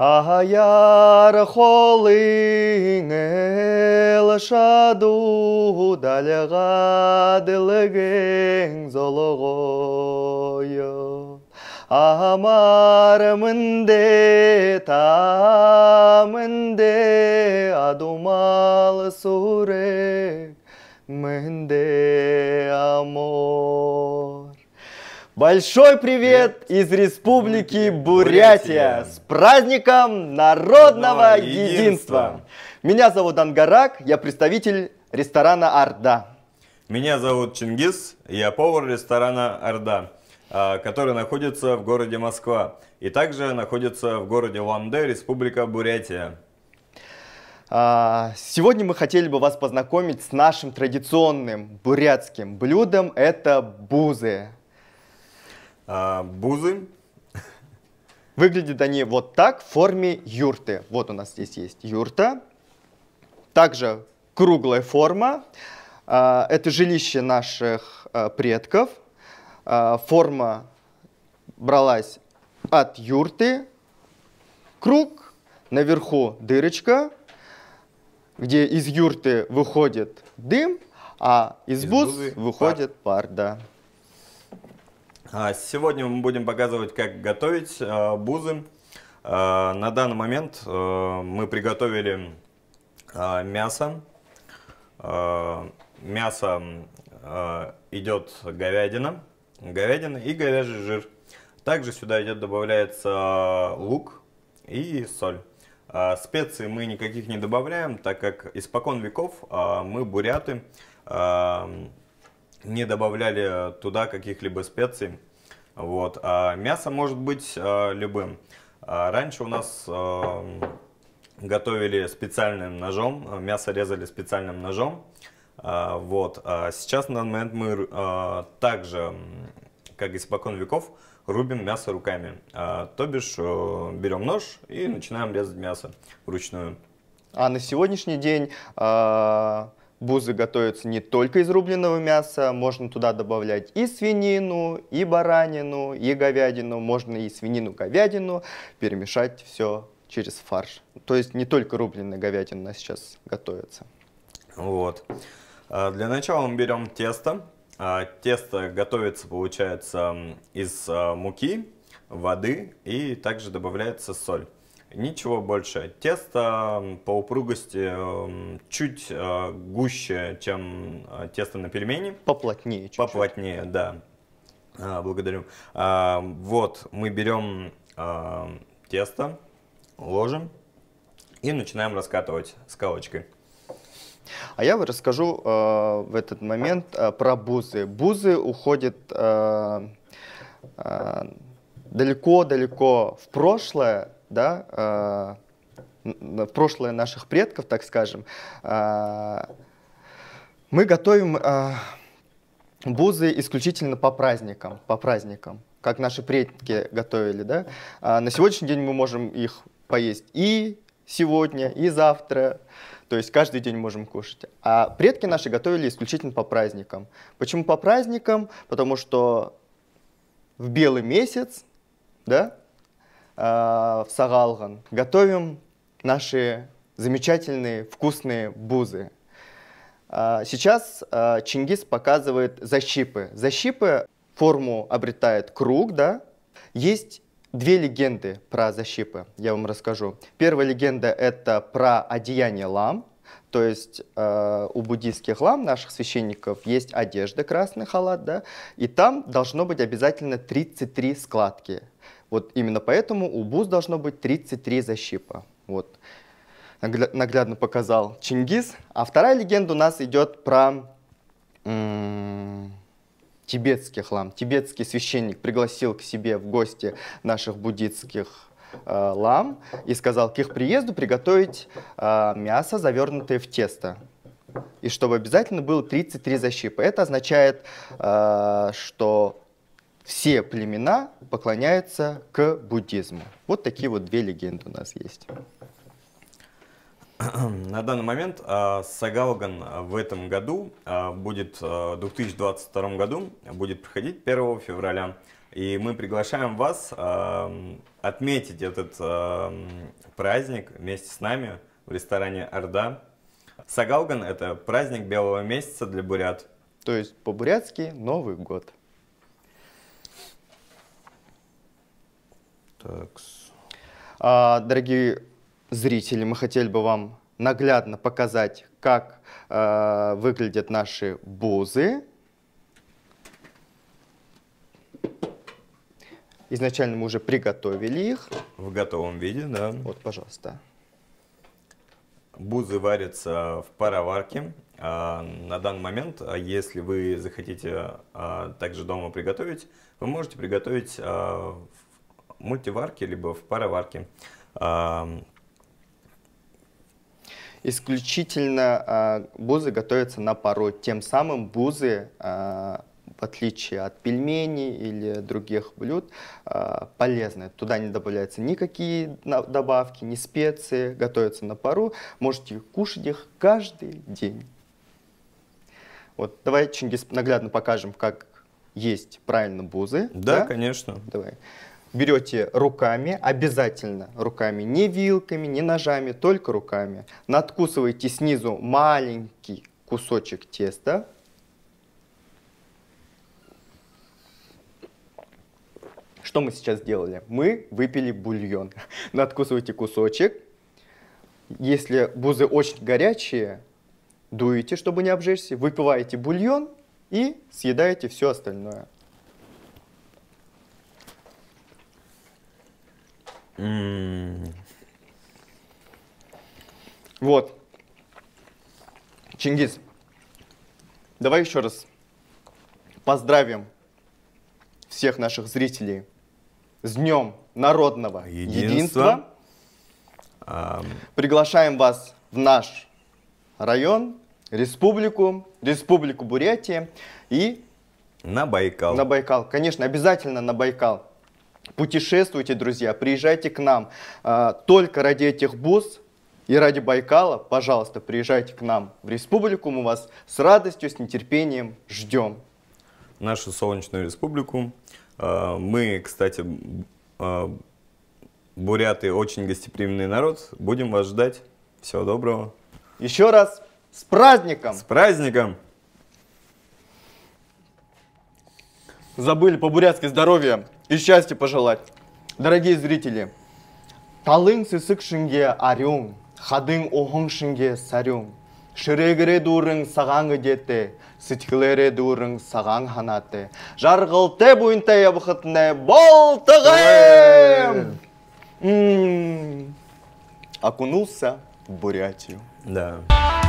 Аяр холың әл шаду дәлғадылығың золығойы. Амар мінде та мінде адумал суре мінде амор. Большой привет из Республики Бурятия! С праздником народного единства! Меня зовут Ангарак, я представитель ресторана «Орда». Меня зовут Чингис, я повар ресторана «Орда», а, который находится в городе Москва и также находится в городе Ланде, Республика Бурятия. А, сегодня мы хотели бы вас познакомить с нашим традиционным бурятским блюдом – это бузы. А, бузы. Выглядят они вот так в форме юрты. Вот у нас здесь есть юрта. Также круглая форма. А, это жилище наших а, предков. А, форма бралась от юрты. Круг, наверху дырочка, где из юрты выходит дым, а из, из буз, буз выходит пар. пар, да. А сегодня мы будем показывать, как готовить э, бузы. Э, на данный момент э, мы приготовили мясо. Мясо идет говядина, говядина и говяжий жир. Также сюда идет добавляется лук и соль. Специи мы никаких не добавляем, так как испокон веков мы буряты не добавляли э, туда каких-либо специй. Вот. А мясо может быть а, любым. А раньше у нас а, готовили специальным ножом, мясо резали специальным ножом. А, вот. А сейчас на данный момент мы а, также, как испокон веков, рубим мясо руками. А, то бишь а, берем нож и начинаем резать мясо вручную. А на сегодняшний день... А Бузы готовятся не только из рубленного мяса, можно туда добавлять и свинину, и баранину, и говядину, можно и свинину-говядину, перемешать все через фарш. То есть не только рубленая говядина сейчас готовится. Вот. А, для начала мы берем тесто. А, тесто готовится, получается, из а, муки, воды и также добавляется соль. Ничего больше. Тесто по упругости чуть э, гуще, чем э, тесто на пельмени. Поплотнее чуть-чуть. Поплотнее, да. А, благодарю. А, вот, мы берем а, тесто, ложим и начинаем раскатывать скалочкой. А я расскажу э, в этот момент э, про бузы. Бузы уходят далеко-далеко э, э, далеко -далеко в прошлое, да, в а, прошлое наших предков, так скажем, а, мы готовим а, бузы исключительно по праздникам, по праздникам, как наши предки готовили, да. на сегодняшний день мы можем их поесть и сегодня, и завтра, то есть каждый день можем кушать. А предки наши готовили исключительно по праздникам. Почему по праздникам? Потому что в белый месяц, да, Э, в Сагалган. Готовим наши замечательные вкусные бузы. Э, сейчас э, Чингис показывает защипы. Защипы форму обретает круг, да? Есть две легенды про защипы, я вам расскажу. Первая легенда — это про одеяние лам, то есть э, у буддийских лам, наших священников, есть одежда, красный халат, да, и там должно быть обязательно 33 складки. Вот именно поэтому у БУЗ должно быть 33 защипа. Вот. Наглядно показал Чингис. А вторая легенда у нас идет про тибетский хлам. Тибетский священник пригласил к себе в гости наших буддитских э, лам и сказал к их приезду приготовить э, мясо, завернутое в тесто. И чтобы обязательно было 33 защипа. Это означает, э, что все племена поклоняются к буддизму. Вот такие вот две легенды у нас есть. На данный момент а, Сагалган а, в этом году а, будет, в 2022 году будет проходить 1 февраля. И мы приглашаем вас отметить этот праздник вместе с нами в ресторане «Орда». Сагалган – это праздник белого месяца для бурят. То есть по-бурятски Новый год. Так. А, дорогие зрители, мы хотели бы вам наглядно показать, как э, выглядят наши бузы. Изначально мы уже приготовили их. В готовом виде, да. Вот, пожалуйста. Бузы варятся в пароварке. А, на данный момент, а, если вы захотите а, также дома приготовить, вы можете приготовить а, мультиварке, либо в пароварке. А, Исключительно а, бузы готовятся на пару. Тем самым бузы, а, в отличие от пельменей или других блюд, полезны. Туда не добавляются никакие добавки, ни специи. Готовятся на пару. Можете кушать их каждый день. Вот, давай, Чингис, наглядно покажем, как есть правильно бузы. Да, да? конечно. Давай берете руками, обязательно руками, не вилками, не ножами, только руками. Надкусываете снизу маленький кусочек теста. Что мы сейчас сделали? Мы выпили бульон. Надкусывайте кусочек. Если бузы очень горячие, дуете, чтобы не обжечься, выпиваете бульон и съедаете все остальное. Вот. Чингис, давай еще раз поздравим всех наших зрителей с Днем Народного Единства. Единства. Приглашаем вас в наш район, республику, республику Бурятия и... На Байкал. На Байкал, конечно, обязательно на Байкал. Путешествуйте, друзья, приезжайте к нам. А, только ради этих бус и ради Байкала, пожалуйста, приезжайте к нам в республику. Мы вас с радостью, с нетерпением ждем. Нашу солнечную республику. А, мы, кстати, а, буряты очень гостеприимный народ. Будем вас ждать. Всего доброго. Еще раз с праздником! С праздником! забыли по-бурятски здоровья и счастья пожелать. Дорогие зрители, талын сысык шинге арюн, хадын оғын шинге сарюн. Шырегіре дурың саған үдетте, сытхилере дурың саған ханатте. Жарғылте бұйынте ебіқытне болтығым! Окунулся в Бурятию. Да.